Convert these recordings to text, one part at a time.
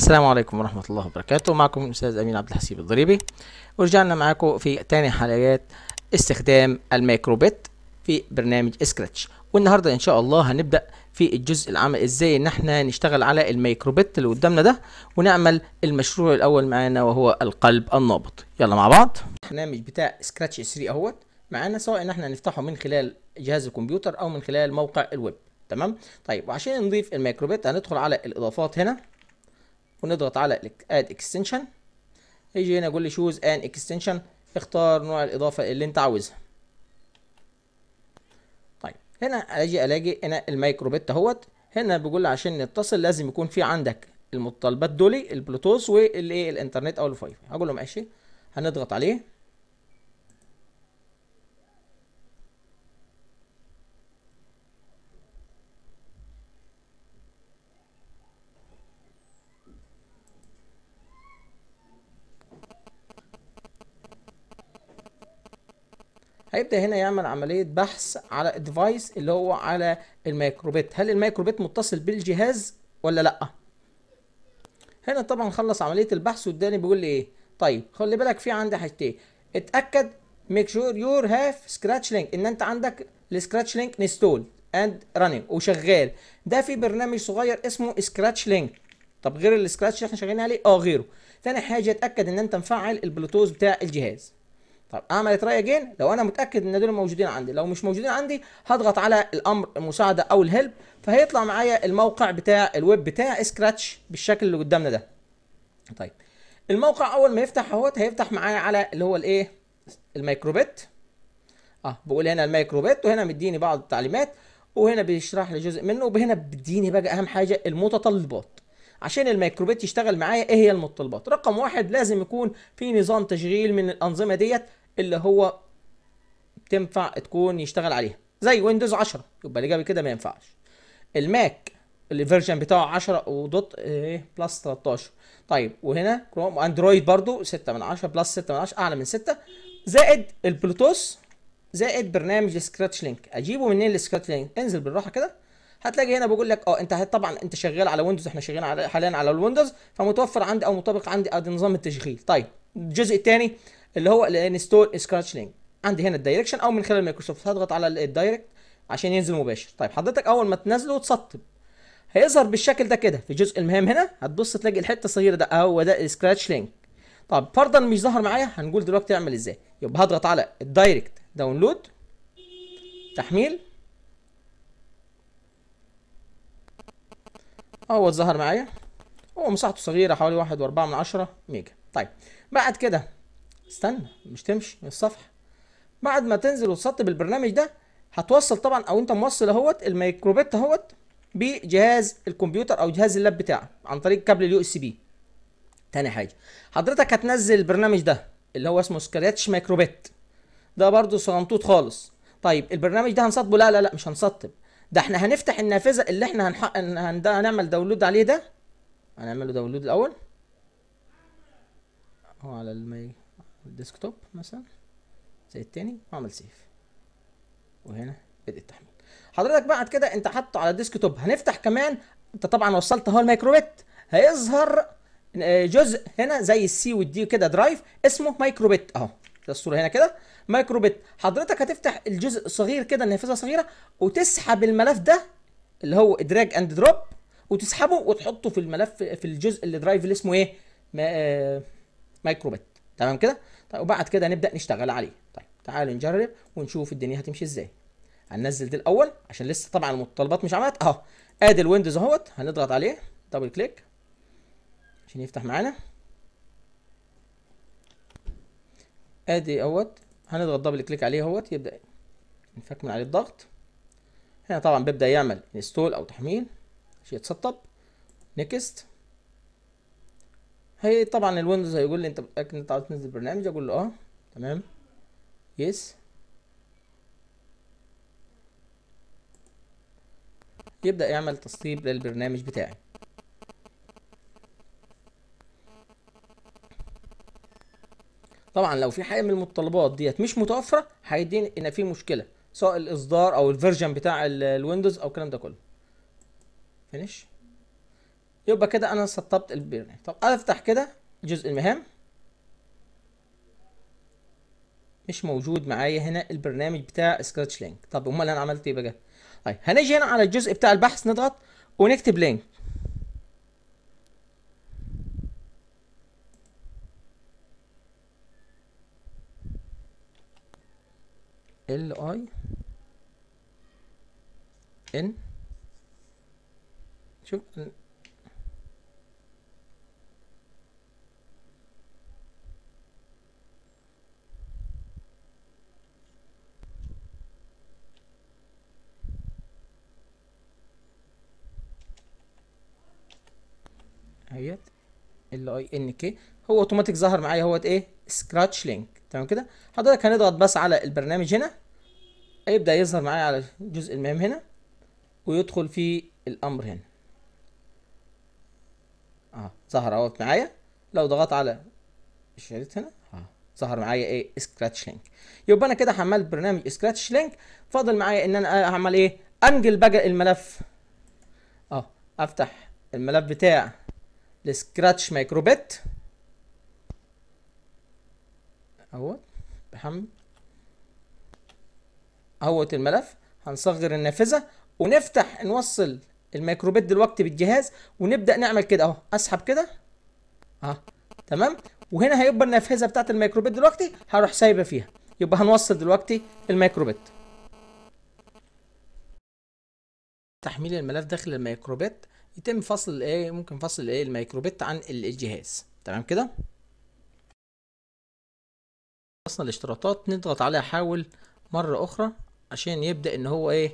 السلام عليكم ورحمة الله وبركاته معكم الأستاذ أمين عبد الحسيب الضريبي ورجعنا معاكم في تاني حلقات استخدام الميكروبيت في برنامج سكراتش والنهاردة إن شاء الله هنبدأ في الجزء العمل إزاي إن إحنا نشتغل على الميكروبيت اللي قدامنا ده ونعمل المشروع الأول معانا وهو القلب النابض يلا مع بعض البرنامج بتاع سكراتش 3 أهوت معانا سواء إن إحنا نفتحه من خلال جهاز الكمبيوتر أو من خلال موقع الويب تمام طيب وعشان نضيف الميكروبيت هندخل على الإضافات هنا ونضغط على اد اكستنشن هيجي هنا يقول لي شوز ان اكستنشن اختار نوع الاضافه اللي انت عاوزها طيب هنا اجي الاقي هنا المايكرو بت اهوت هنا بيقول لي عشان نتصل لازم يكون في عندك المتطلبات دولي البلوتوث والايه الانترنت او الواي فاي هقول له ماشي هنضغط عليه هيبدا هنا يعمل عمليه بحث على الديفايس اللي هو على الميكروبيت هل الميكروبيت متصل بالجهاز ولا لا هنا طبعا خلص عمليه البحث واداني بيقول لي ايه طيب خلي بالك في عندي حاجتين اتاكد ميك شور يور هاف سكراتش لينك ان انت عندك السكراتش لينك انستول اند رانينج وشغال ده في برنامج صغير اسمه سكراتش لينك طب غير السكراتش اللي احنا شغالين عليه اه غيره تاني حاجه اتاكد ان انت مفعل البلوتوث بتاع الجهاز طب اعمل تراي اجين لو انا متاكد ان دول موجودين عندي لو مش موجودين عندي هضغط على الامر المساعده او الهلب فهيطلع معايا الموقع بتاع الويب بتاع سكراتش بالشكل اللي قدامنا ده طيب الموقع اول ما يفتح اهوت هيفتح معايا على اللي هو الايه الميكروبيت اه بقول هنا الميكروبيت وهنا مديني بعض التعليمات وهنا بيشرح لي جزء منه وهنا بيديني بقى اهم حاجه المتطلبات عشان الميكروبيت يشتغل معايا ايه هي المتطلبات رقم واحد لازم يكون في نظام تشغيل من الانظمه ديت اللي هو تنفع تكون يشتغل عليها زي ويندوز 10 يبقى اللي جاب كده ما ينفعش الماك الفيرجن بتاعه 10 ودوت ايه بلس 13 طيب وهنا كروم اندرويد برضو 6 من 10 بلس 6 من 10 اعلى من 6 زائد البلوتوث زائد برنامج سكراتش لينك اجيبه منين السكراتش لينك انزل بالراحه كده هتلاقي هنا بقول لك اه انت طبعا انت شغال على ويندوز احنا شغالين على حاليا على الويندوز فمتوفر عندي او مطابق عندي نظام التشغيل طيب الجزء الثاني اللي هو الانستول سكراتش لينك عندي هنا الدايركشن او من خلال مايكروسوفت هضغط على الدايركت عشان ينزل مباشر طيب حضرتك اول ما تنزله وتسطب هيظهر بالشكل ده كده في الجزء المهام هنا هتبص تلاقي الحته الصغيره ده هو ده السكراتش لينك طب فرضا مش ظهر معايا هنقول دلوقتي اعمل ازاي يبقى هضغط على الدايركت داونلود تحميل اهو ظهر معايا هو مساحته صغيره حوالي 1.4 ميجا طيب بعد كده استنى مش تمشي من الصفحه بعد ما تنزل وتسطب البرنامج ده هتوصل طبعا او انت موصل اهوت الميكروبيت اهوت بجهاز الكمبيوتر او جهاز اللاب بتاعك عن طريق كابل اليو اس بي تاني حاجه حضرتك هتنزل البرنامج ده اللي هو اسمه سكراتش مايكروبيت ده برضه صنطوط خالص طيب البرنامج ده هنسطبه لا لا لا مش هنسطب ده احنا هنفتح النافذه اللي احنا هنح... هن... هنعمل داونلود عليه ده هنعمله داونلود الاول هو على المي الديسكتوب مثلا زي التاني واعمل سيف وهنا بدأ التحميل حضرتك بعد كده انت حاطه على الديسكتوب هنفتح كمان انت طبعا وصلت اهو الميكروبيت هيظهر جزء هنا زي السي والدي كده درايف اسمه مايكروبيت اهو ده الصوره هنا كده مايكروبيت حضرتك هتفتح الجزء صغير كده النافذه صغيره وتسحب الملف ده اللي هو دراج اند دروب وتسحبه وتحطه في الملف في الجزء اللي درايف اللي اسمه ايه مايكروبيت آه، تمام كده طيب وبعد كده نبدا نشتغل عليه طيب تعالوا نجرب ونشوف الدنيا هتمشي ازاي هننزل دي الاول عشان لسه طبعا المتطلبات مش عملت اهو ادي الويندوز اهوت هنضغط عليه دبل كليك عشان يفتح معانا ادي اهوت هنضغط دبل كليك عليه اهوت يبدا نفك من عليه الضغط هنا طبعا بيبدا يعمل انستول او تحميل عشان يتسطب نكست هي طبعا الويندوز هيقول لي انت متاكد انت عاوز تنزل برنامج اقول له اه تمام يس يبدا يعمل تسطيب للبرنامج بتاعي طبعا لو في حاجه من المتطلبات ديت مش متوفره هيديني ان في مشكله سواء الاصدار او الفيرجن بتاع الويندوز او الكلام ده كله فينيش يبقى كده انا سطبت البرنامج يعني. طب افتح كده جزء المهام مش موجود معايا هنا البرنامج بتاع سكراتش لينك طب امال انا عملت ايه بقى طيب هنيجي هنا على الجزء بتاع البحث نضغط ونكتب لينك ال اي ان شوف اهيت ال اي ان كي هو اوتوماتيك ظهر معايا اهوت ايه سكراتش لينك تمام كده حضرتك هنضغط بس على البرنامج هنا هيبدا يظهر معايا على الجزء المهم هنا ويدخل في الامر هنا اه ظهر اهوت معايا لو ضغطت على الشريط هنا اه ظهر معايا ايه سكراتش لينك يبقى انا كده حملت برنامج سكراتش لينك فاضل معايا ان انا اعمل ايه انجل بقى الملف اه افتح الملف بتاع السكراتش مايكروبيت اهوت بحمل اهوت الملف هنصغر النافذه ونفتح نوصل الميكروبيت دلوقتي بالجهاز ونبدا نعمل كده اهو اسحب كده اه تمام وهنا هيبقى النافذه بتاعت الميكروبيت دلوقتي هروح سايبه فيها يبقى هنوصل دلوقتي الميكروبيت تحميل الملف داخل الميكروبيت يتم فصل الايه ممكن فصل الايه الميكروبيت عن الجهاز تمام كده خلصنا الاشتراطات نضغط على حاول مرة اخرى عشان يبدأ ان هو ايه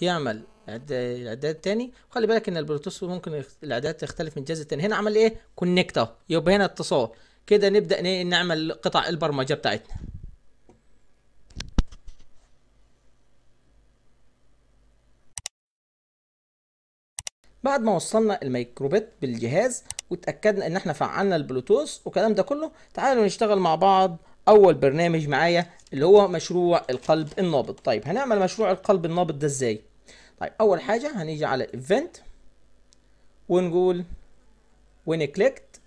يعمل اعداد تاني خلي بالك ان البلوتوث ممكن الاعداد تختلف من جهاز تاني هنا عمل ايه كونكت اهو يبقى هنا اتصال كده نبدأ إيه، نعمل قطع البرمجة بتاعتنا بعد ما وصلنا الميكروبيت بالجهاز واتاكدنا ان احنا فعلنا البلوتوث والكلام ده كله تعالوا نشتغل مع بعض اول برنامج معايا اللي هو مشروع القلب النابض طيب هنعمل مشروع القلب النابض ده ازاي طيب اول حاجه هنيجي على ايفنت ونقول ونكليكت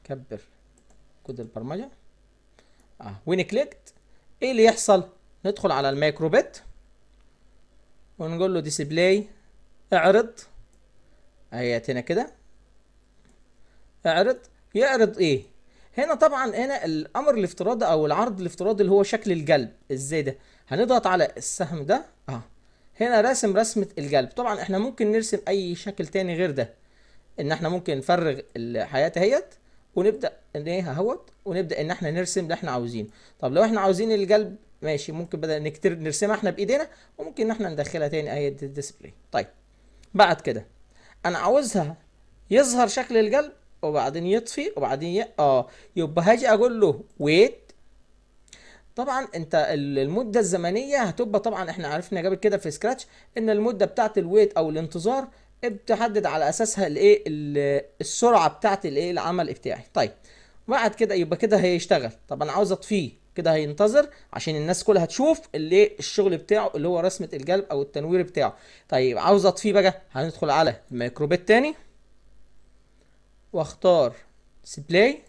نكبر كود البرمجه اه ونكليكت ايه اللي يحصل ندخل على الميكروبيت ونقول له ديسبلاي اعرض هنا كده اعرض يعرض ايه هنا طبعا هنا الامر الافتراضي او العرض الافتراضي اللي هو شكل القلب ازاي ده هنضغط على السهم ده اه هنا راسم رسمة القلب طبعا احنا ممكن نرسم اي شكل تاني غير ده ان احنا ممكن نفرغ الحياة هيت ونبدا ان ايه اهوت ونبدا ان احنا نرسم اللي احنا عاوزينه طب لو احنا عاوزين القلب ماشي ممكن بدل نكتر نرسمها احنا بايدينا وممكن ان احنا ندخلها تاني اهي الديسبلاي طيب بعد كده انا عاوزها يظهر شكل القلب وبعدين يطفي وبعدين ي... اه يبقى هاجي اقول له ويت طبعا انت المده الزمنيه هتبقى طبعا احنا عرفنا قبل كده في سكراتش ان المده بتاعه الويت او الانتظار بتحدد على اساسها الايه السرعه بتاعه الايه العمل بتاعي طيب بعد كده يبقى كده هيشتغل طب انا عاوز اطفيه كده هينتظر عشان الناس كلها تشوف اللي الشغل بتاعه اللي هو رسمه الجلب او التنوير بتاعه طيب عاوز اطفيه بقى هندخل على الميكروبيت تاني واختار سبلاي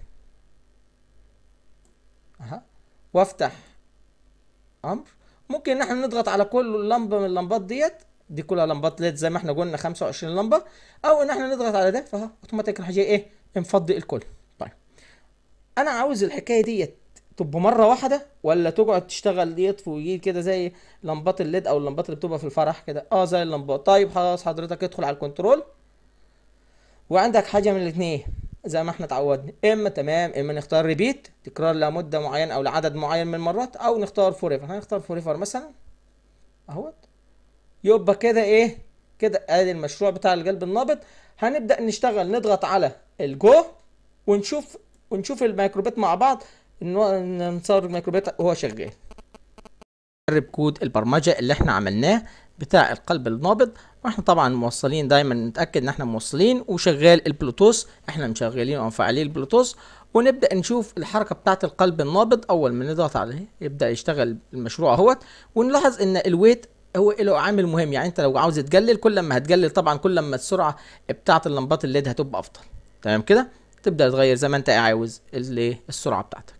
اها وافتح امر ممكن ان احنا نضغط على كل لمبه من اللمبات ديت دي كلها لمبات ليد زي ما احنا قلنا 25 لمبه او ان احنا نضغط على ده فاهو اوتوماتيك راح جاي ايه مفضي الكل طيب انا عاوز الحكايه ديت طب مره واحده ولا تقعد تشتغل يطفو ويجي كده زي لمبات الليد او اللمبات اللي بتبقى في الفرح كده اه زي اللمبات طيب خلاص حضرتك ادخل على الكنترول وعندك حاجه من الاثنين زي ما احنا اتعودنا اما تمام اما نختار ريبيت تكرار لمده معينه او لعدد معين من المرات او نختار فور ايفر هنختار فور ايفر مثلا اهوت يبقى كده ايه كده ادي المشروع بتاع القلب النابض هنبدا نشتغل نضغط على الجو ونشوف ونشوف الميكروبات مع بعض نصور الميكروبات وهو شغال جرب كود البرمجه اللي احنا عملناه بتاع القلب النابض واحنا طبعا موصلين دايما نتاكد ان احنا موصلين وشغال البلوتوث احنا مشغلين او فعالين البلوتوث ونبدا نشوف الحركه بتاعه القلب النابض اول ما نضغط عليه يبدا يشتغل المشروع اهوت ونلاحظ ان الويت هو له عامل مهم يعني انت لو عاوز تقلل كل ما هتقلل طبعا كل ما السرعه بتاعه اللمبات الليد هتبقى افضل تمام كده تبدا تغير زي ما انت عاوز السرعه بتاعتك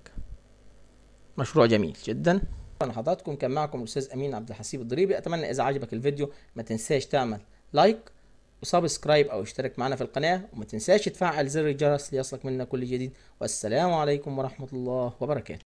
مشروع جميل جدا انا حضراتكم كان معكم الاستاذ امين عبد الحسيب الضريبي اتمنى اذا عجبك الفيديو ما تنساش تعمل لايك وسبسكرايب او اشترك معنا في القناه وما تنساش تفعل زر الجرس ليصلك منا كل جديد والسلام عليكم ورحمه الله وبركاته